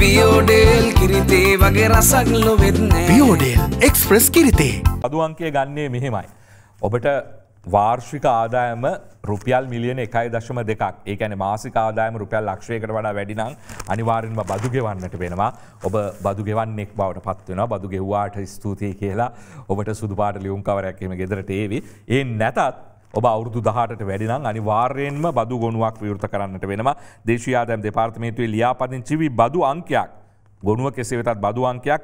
පියෝඩේල් කිරිතේ වගේ රසක් ලොවෙත්න පියෝඩේල් එක්ස්ප්‍රෙස් කිරිතේ අදුවන්කය ගන්නේ මෙහෙමයි. ඔබට වාර්ෂික ආදායම රුපියල් මිලියන එකයි දශම දෙකක් ඒකන මාසික ආදායම රුපියල් ලක්ෂයකට වඩා වැඩිනං අනිවාරෙන්ම බදුගෙවන්නට වෙනවා ඔබ බදුගෙවන්නෙක් බවට පත්වෙන බදුගෙව්වාට ස්තුතියි කියලා ඔබට සුදුපාට ලියුම් කවරැක්කීම ගෙදරට ඒවි ඒ නැතත් ඔබ අවුරදු දහට වැඩිනම් අනිවාර්යෙන්ම බදු ගොුවක් විවෘත කරන්නට වෙනවා දේශයාදැම් දෙපාර්තමේතුවේ ලියාපදිංචිවි බදු අංකයක් ගොුව කෙසේ වෙතත් බදු අංකයක්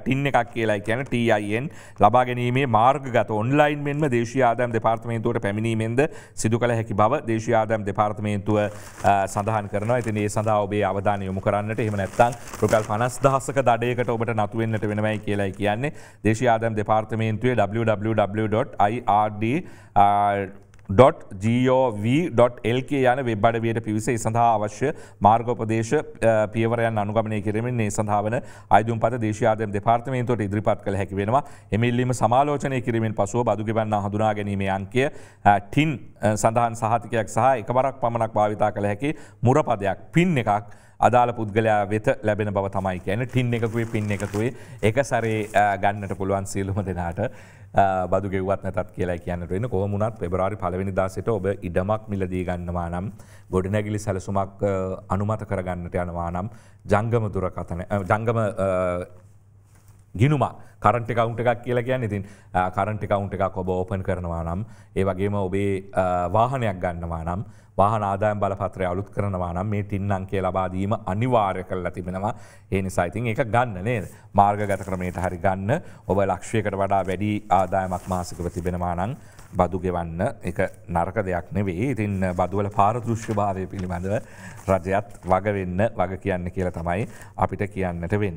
ටින් එකක් කියලා කියන TIN ලබා ගැනීමේ මාර්ග ගත ඔන්ලයින් මෙන්ම දේශී ආදායම් දෙපාර්තමේන්තුවට පැමිණීමෙන්ද සිදු කළ හැකි බව දේශී ආදායම් දෙපාර්තමේන්තුව සඳහන් කරනවා. ඉතින් ඒ සඳහා ඔබේ අවධානය යොමු කරන්නට එහෙම නැත්නම් රුපියල් 50000ක දඩයකට ඔබට නතු වෙන්නට වෙනවයි කියලායි කියන්නේ. දේශී ආදායම් දෙපාර්තමේන්තුවේ www.ird .gov.lk යන වෙබ් අඩවියට පිවිස ඒ සඳහා අවශ්‍ය මාර්ගෝපදේශ පියවරයන් අනුගමනය කිරීමෙන් ඒ සඳහා වන අයිදුම් පත දේශයාදයම් දෙපාර්තමේන්තුවට ඉදිරිපත් කළ හැකි වෙනවා එමිල්ලීම සමාලෝචනය කිරීමෙන් පසුව බදුගිබන්න හඳුනා ගැනීම අංකය ටින් සඳහන් සහතිකයක් සහ එකවරක් පමණක් භාවිතා කළ හැකි මුරපදයක් පින් එකක් අදාළ පුද්ගලයා වෙත ලැබෙන බව තමයි කියන ටින් එකකුවේ පින් එකකුවේ එක සරේ ගන්නට පුළුවන් සියලුම දෙනාට බදු ගෙවත් නැතත් කියලා කියන්න වෙන කොහමුණත් පෙබරාරි පලවෙනි දාසට ඔබ ඉඩමක් මිලදී ගන්නවා නම් ගොඩනැගිලි සැලසුමක් අනුමත කරගන්නට යනවා නම් ජංගම දුරකතන ජංගම ගිනුම කරට කවුන්ට එකක් කියලා කියන්න ඉතින් කරට කවුන්ට එකක් ඔබ ඕපන් කරනවා නම් ඒ වගේම ඔබේ වාහනයක් ගන්නවා නම් වාහනාදායම් බලපත්‍රය අලුත් කරනවා නම් මේ තින්නන් කිය ලබාදීම අනිවාර්ය කරලා තිබෙනවා ඒ නිසායිතින් ඒක ගන්න නේද මාර්ගගත ක්‍රමයට හරි ගන්න ඔබ ලක්ෂයකට වඩා වැඩි ආදායමක් මාසිකව තිබෙනවා නම් බදු ගෙවන්න එක නරක දෙයක් නෙවේ ඉතින් බදුවල පාරදෘශ්‍ය භාවය පිළිබඳව රජයත් වගවෙන්න වග කියන්න කියලා තමයි අපිට කියන්නට වෙන්.